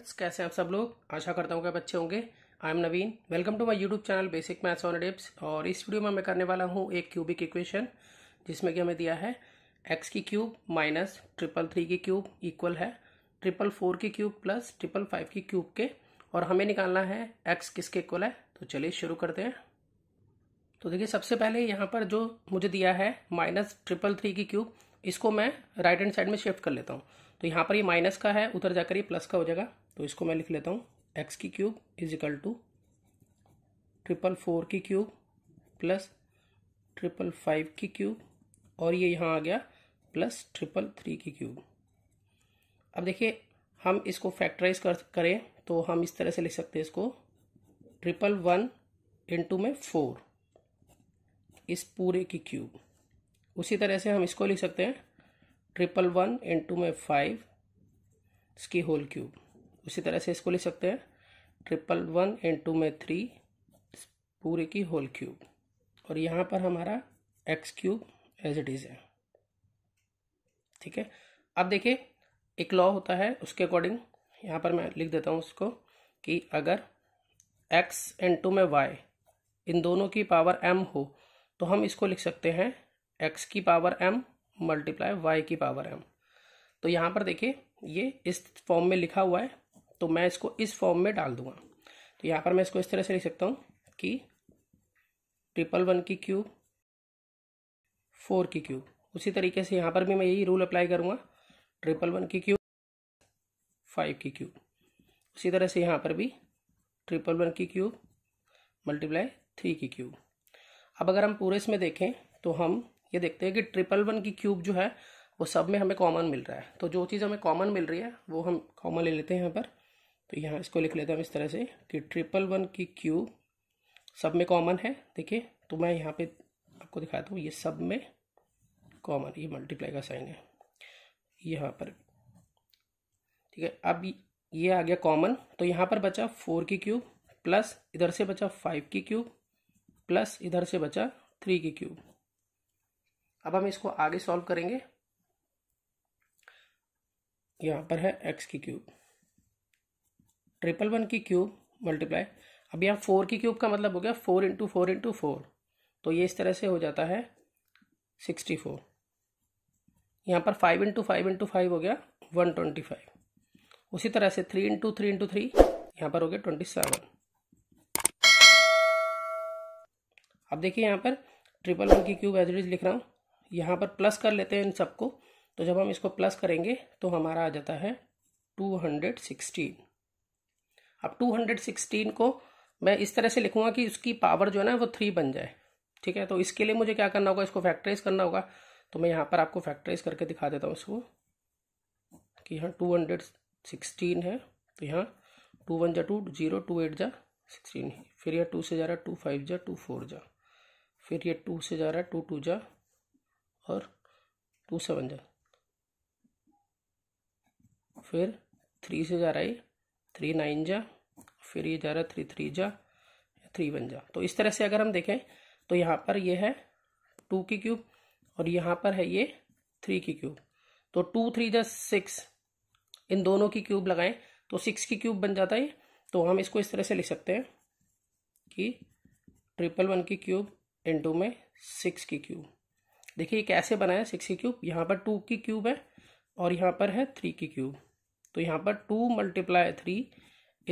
friends कैसे आप सब लोग आशा करता हूँ कि आप अच्छे होंगे I am Naveen welcome to my YouTube channel basic maths on dips और इस वीडियो में मैं करने वाला हूँ एक क्यूबिक इक्वेशन जिसमें कि हमें दिया है एक्स की क्यूब माइनस ट्रिपल थ्री की क्यूब इक्वल है ट्रिपल फोर की क्यूब प्लस ट्रिपल फाइव की क्यूब के और हमें निकालना है एक्स किसके इक्वल है तो चलिए शुरू करते हैं तो देखिए सबसे पहले यहाँ पर जो मुझे दिया है माइनस ट्रिपल थ्री की क्यूब इसको मैं राइट हैंड साइड में शिफ्ट कर लेता हूँ तो यहाँ पर ये माइनस का है उधर जाकर ये प्लस का हो जाएगा तो इसको मैं लिख लेता हूँ एक्स की cube is equal to triple four की क्यूब प्लस ट्रिपल फाइव की क्यूब और ये यहाँ आ गया प्लस ट्रिपल थ्री की क्यूब अब देखिए हम इसको फैक्टराइज कर करें तो हम इस तरह से लिख सकते हैं इसको ट्रिपल वन इंटू में फोर इस पूरे की क्यूब उसी तरह से हम इसको लिख सकते हैं ट्रिपल वन एंड टू में फाइव इसकी होल क्यूब उसी तरह से इसको लिख सकते हैं ट्रिपल वन एंड टू में थ्री पूरे की होल क्यूब और यहाँ पर हमारा x cube as it is है ठीक है अब देखिए एक लॉ होता है उसके अकॉर्डिंग यहाँ पर मैं लिख देता हूँ उसको कि अगर एक्स एंड टू में वाई इन दोनों की पावर एम हो तो हम इसको लिख सकते हैं एक्स की पावर एम मल्टीप्लाई वाई की पावर एम तो यहाँ पर देखिए ये इस फॉर्म में लिखा हुआ है तो मैं इसको इस फॉर्म में डाल दूंगा तो यहाँ पर मैं इसको इस तरह से लिख सकता हूँ कि ट्रिपल वन की क्यूब फोर की क्यूब उसी तरीके से यहाँ पर भी मैं यही रूल अप्लाई करूँगा ट्रिपल वन की क्यूब फाइव की क्यूब उसी तरह से यहाँ पर भी ट्रिपल वन की क्यूब मल्टीप्लाई थ्री की क्यूब अब अगर हम पूरे इसमें देखें तो हम ये देखते हैं कि ट्रिपल वन की क्यूब जो है वो सब में हमें कॉमन मिल रहा है तो जो चीज़ हमें कॉमन मिल रही है वो हम कॉमन ले लेते हैं यहाँ पर तो यहाँ इसको लिख लेता हूँ इस तरह से कि ट्रिपल वन की क्यूब सब में कॉमन है देखिए तो मैं यहाँ पे आपको दिखाता हूँ ये सब में कॉमन ये मल्टीप्लाई का साइन है यहाँ पर ठीक है अब ये आ गया कॉमन तो यहाँ पर बचा फोर की क्यूब प्लस इधर से बचा फाइव की क्यूब प्लस इधर से बचा थ्री की क्यूब अब हम इसको आगे सॉल्व करेंगे यहाँ पर है एक्स की क्यूब ट्रिपल वन की क्यूब मल्टीप्लाई अब यहाँ फोर की क्यूब का मतलब हो गया four into four into four तो ये इस तरह से हो जाता है सिक्सटी फोर यहाँ पर five into five into five हो गया वन ट्वेंटी फाइव उसी तरह से three into three into three यहाँ पर हो गया ट्वेंटी सेवन अब देखिए यहाँ पर ट्रिपल वन की क्यूब एज लिख रहा हूँ यहाँ पर प्लस कर लेते हैं इन सबको तो जब हम इसको प्लस करेंगे तो हमारा आ जाता है टू हंड्रेड सिक्सटीन अब टू हंड्रेड सिक्सटीन को मैं इस तरह से लिखूंगा कि उसकी पावर जो है ना वो थ्री बन जाए ठीक है तो इसके लिए मुझे क्या करना होगा इसको फैक्टराइज करना होगा तो मैं यहाँ पर आपको फैक्टराइज करके दिखा देता हूँ इसको कि यहाँ टू हंड्रेड सिक्सटीन है तो यहाँ टू वन जा टू जीरो टू एट जा सिक्सटीन फिर यह टू से जा रहा है टू फाइव जा टू फोर जा फिर यह टू से जा रहा है टू टू जा और टू सेवन जा फिर थ्री से जा रहा है थ्री नाइन जा फिर ये जा रहा है थ्री थ्री जा थ्री वन जा तो इस तरह से अगर हम देखें तो यहाँ पर ये है टू की क्यूब और यहाँ पर है ये थ्री की क्यूब तो टू थ्री जा सिक्स इन दोनों की क्यूब लगाएं तो सिक्स की क्यूब बन जाता है तो हम इसको इस तरह से लिख सकते हैं कि ट्रिपल वन की क्यूब इंटू में सिक्स की क्यूब देखिए ये कैसे बनाया है सिक्स की क्यूब यहाँ पर टू की क्यूब है और यहाँ पर है थ्री की क्यूब तो यहाँ पर टू मल्टीप्लाई थ्री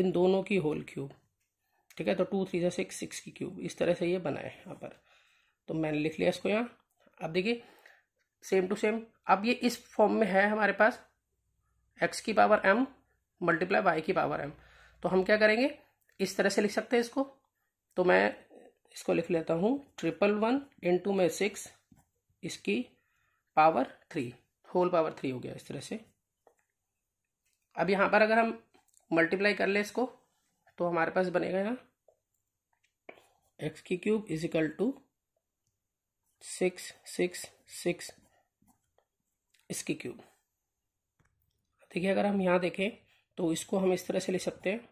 इन दोनों की होल क्यूब ठीक है तो टू थ्री जैसे सिक्स की क्यूब इस तरह से ये बनाए है यहाँ पर तो मैंने लिख लिया इसको यहाँ अब देखिए सेम टू सेम अब ये इस फॉर्म में है हमारे पास एक्स की पावर एम मल्टीप्लाई वाई की पावर एम तो हम क्या करेंगे इस तरह से लिख सकते हैं इसको तो मैं इसको लिख लेता हूँ ट्रिपल वन इंटू में सिक्स इसकी power three whole power three हो गया इस तरह से अब यहाँ पर अगर हम मल्टीप्लाई कर ले इसको तो हमारे पास बनेगा यहाँ एक्स की cube is equal to six six six इसकी क्यूब देखिए अगर हम यहाँ देखें तो इसको हम इस तरह से ले सकते हैं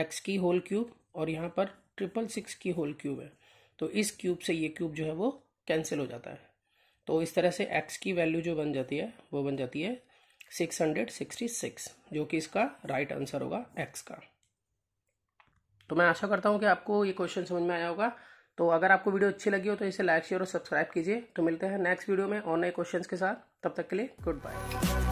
एक्स की होल क्यूब और यहाँ पर ट्रिपल सिक्स की होल क्यूब है तो इस क्यूब से ये क्यूब जो है वो कैंसिल हो जाता है तो इस तरह से एक्स की वैल्यू जो बन जाती है वो बन जाती है 666 जो कि इसका राइट आंसर होगा एक्स का तो मैं आशा करता हूँ कि आपको ये क्वेश्चन समझ में आया होगा तो अगर आपको वीडियो अच्छी लगी हो तो इसे लाइक शेयर और सब्सक्राइब कीजिए तो मिलते हैं नेक्स्ट वीडियो में और नए क्वेश्चन के साथ तब तक के लिए गुड बाय